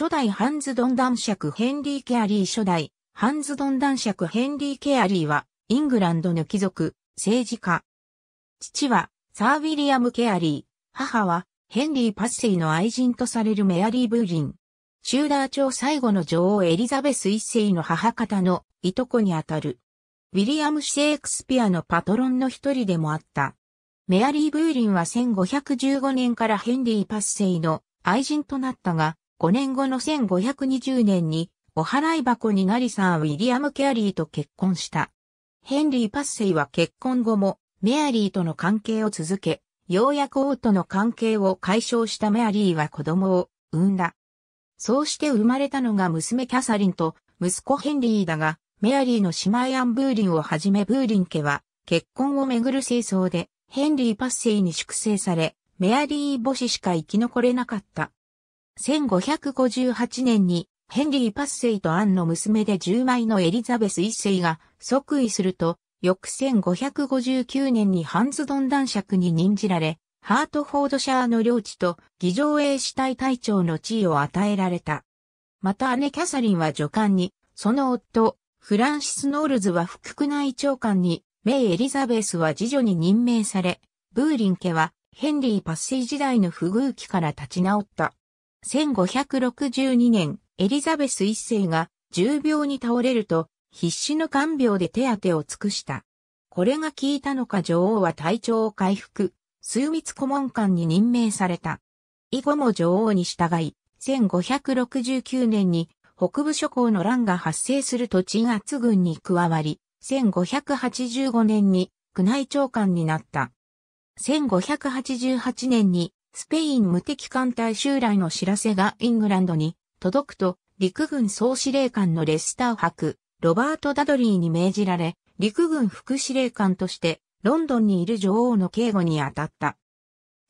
初代ハンズ・ドンダン爵ヘンリー・ケアリー初代、ハンズ・ドンダン爵ヘンリー・ケアリーは、イングランドの貴族、政治家。父は、サー・ウィリアム・ケアリー、母は、ヘンリー・パッセイの愛人とされるメアリー・ブーリン。シューダー朝最後の女王エリザベス一世の母方のいとこにあたる。ウィリアム・シェイクスピアのパトロンの一人でもあった。メアリー・ブーリンは1515年からヘンリー・パッセイの愛人となったが、5年後の1520年に、お払い箱になりサー・ウィリアム・ケアリーと結婚した。ヘンリー・パッセイは結婚後も、メアリーとの関係を続け、ようやく王との関係を解消したメアリーは子供を産んだ。そうして生まれたのが娘キャサリンと息子ヘンリーだが、メアリーの姉妹アン・ブーリンをはじめブーリン家は、結婚をめぐる清掃で、ヘンリー・パッセイに粛清され、メアリー母子しか生き残れなかった。1558年にヘンリー・パッセイとアンの娘で10枚のエリザベス一世が即位すると、翌1559年にハンズドン男爵に任じられ、ハートフォードシャーの領地と議場衛士隊隊長の地位を与えられた。また姉キャサリンは女官に、その夫、フランシス・ノールズは副区内長官に、メイ・エリザベスは次女に任命され、ブーリン家はヘンリー・パッセイ時代の不遇期から立ち直った。1562年、エリザベス一世が重病に倒れると、必死の看病で手当てを尽くした。これが効いたのか女王は体調を回復、数密顧問官に任命された。以後も女王に従い、1569年に北部諸侯の乱が発生すると鎮圧軍に加わり、1585年に宮内長官になった。1588年にスペイン無敵艦隊襲来の知らせがイングランドに届くと、陸軍総司令官のレスター博、ロバート・ダドリーに命じられ、陸軍副司令官としてロンドンにいる女王の警護に当たった。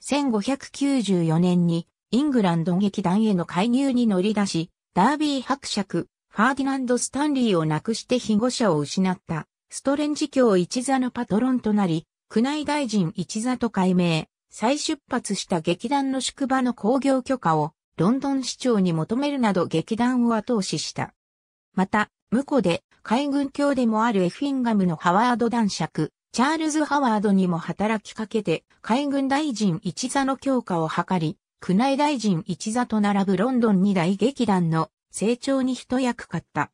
1594年にイングランド劇団への介入に乗り出し、ダービー伯爵、ファーディナンド・スタンリーを亡くして被護者を失った、ストレンジ教一座のパトロンとなり、宮内大臣一座と改名、再出発した劇団の宿場の工業許可をロンドン市長に求めるなど劇団を後押しした。また、向こで海軍卿でもあるエフィンガムのハワード男爵、チャールズ・ハワードにも働きかけて海軍大臣一座の強化を図り、宮内大臣一座と並ぶロンドン二大劇団の成長に一役買った。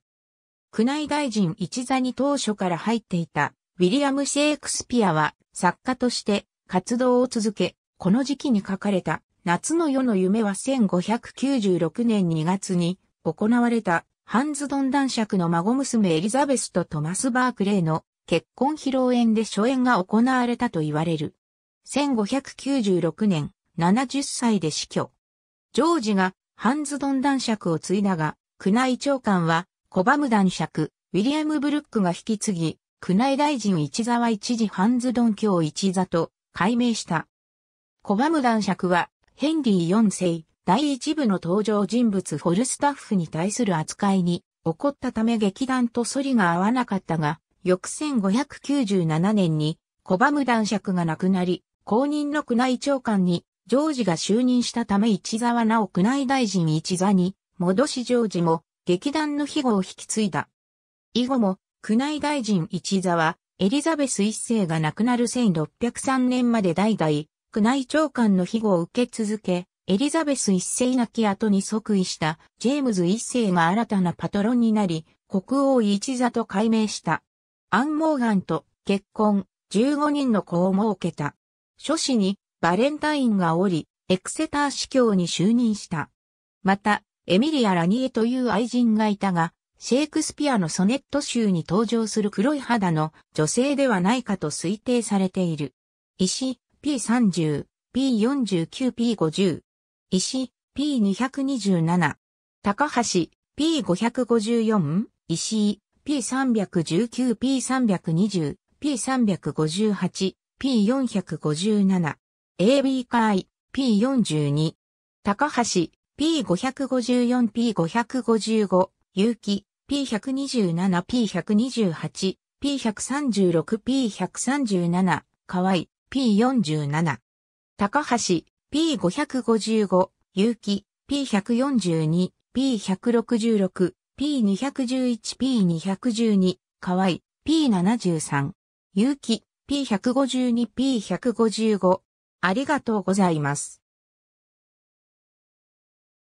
宮内大臣一座に当初から入っていたウィリアム・シェイクスピアは作家として活動を続け、この時期に書かれた夏の夜の夢は1596年2月に行われたハンズ・ドン男爵の孫娘エリザベスとトマス・バークレーの結婚披露宴で初演が行われたと言われる。1596年、70歳で死去。ジョージがハンズ・ドン男爵を継いだが、宮内長官はコバム男爵、ウィリアム・ブルックが引き継ぎ、宮内大臣一座は一時ハンズ・ドン卿一座と改名した。コバム男爵は、ヘンリー4世、第一部の登場人物フォルスタッフに対する扱いに、怒ったため劇団とソリが合わなかったが、翌1597年に、コバム男爵が亡くなり、公認の宮内長官に、ジョージが就任したため市沢直宮内大臣一座に、戻しジョージも、劇団の庇護を引き継いだ。以後も、宮内大臣一沢、エリザベス一世が亡くなる1603年まで代々、宮内長官の庇護を受け続け、エリザベス一世亡き後に即位したジェームズ一世が新たなパトロンになり、国王一座と改名した。アン・モーガンと結婚、15人の子を設けた。諸子にバレンタインがおり、エクセター司教に就任した。また、エミリア・ラニエという愛人がいたが、シェイクスピアのソネット集に登場する黒い肌の女性ではないかと推定されている。石 P30、P49、P50。石 P227。高橋 P554。石 P319、P320、P358、P457。AB 会 P42。高橋 P554、P555。結城 P127P128、P136P137、河合、P47。高橋、P555、結城、P142、P166、P211、P212、河合、P73。結城、P152、P155。ありがとうございます。